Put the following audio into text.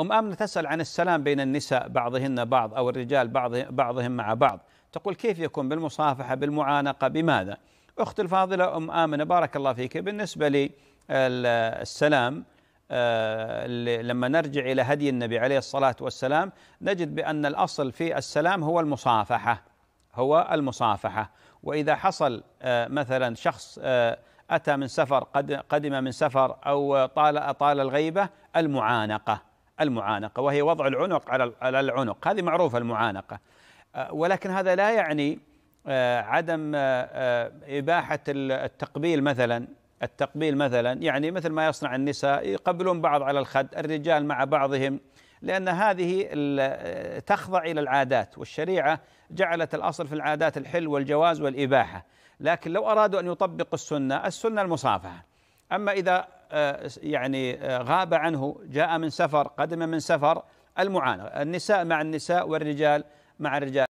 أم آمنة تسأل عن السلام بين النساء بعضهن بعض أو الرجال بعض بعضهم مع بعض تقول كيف يكون بالمصافحة بالمعانقة بماذا أخت الفاضلة أم آمنة بارك الله فيك بالنسبة للسلام آه، لما نرجع إلى هدي النبي عليه الصلاة والسلام نجد بأن الأصل في السلام هو المصافحة هو المصافحة وإذا حصل آه، مثلا شخص آه، أتى من سفر قدم من سفر أو طال طال الغيبة المعانقة المعانقة وهي وضع العنق على العنق هذه معروفة المعانقة آه، ولكن هذا لا يعني آه، عدم آه، إباحة التقبيل مثلا التقبيل مثلا يعني مثل ما يصنع النساء يقبلون بعض على الخد الرجال مع بعضهم لأن هذه تخضع إلى العادات والشريعة جعلت الأصل في العادات الحل والجواز والإباحة لكن لو أرادوا أن يطبقوا السنة السنة المصافحة أما إذا آه، يعني آه، غاب عنه جاء من سفر قدم من سفر المعاناة النساء مع النساء والرجال مع الرجال